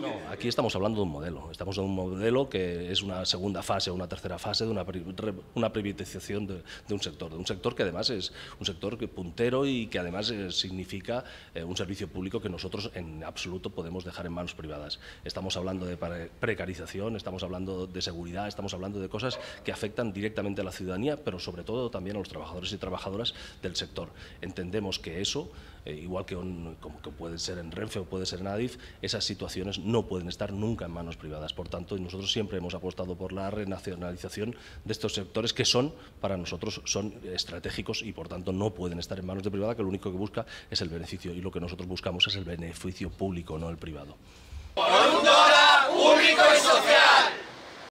No, aquí estamos hablando de un modelo. Estamos de un modelo que es una segunda fase, una tercera fase de una, una privatización de, un sector. De un sector que además es un sector puntero y que además eh, significa eh, un servicio público que nosotros en absoluto podemos dejar en manos privadas. Estamos hablando de precarización, estamos hablando de seguridad, estamos hablando de cosas que afectan directamente a la ciudadanía, pero sobre todo también a los trabajadores y trabajadoras del sector. Entendemos que eso eh, igual que, como que puede ser en Renfe o puede ser en Adif, esas situaciones no pueden estar nunca en manos privadas. Por tanto, nosotros siempre hemos apostado por la renacionalización de estos sectores que son, para nosotros, son estratégicos y por tanto no pueden estar en manos de privada, que lo único que busca es el beneficio y lo que nosotros buscamos es el beneficio público, no el privado.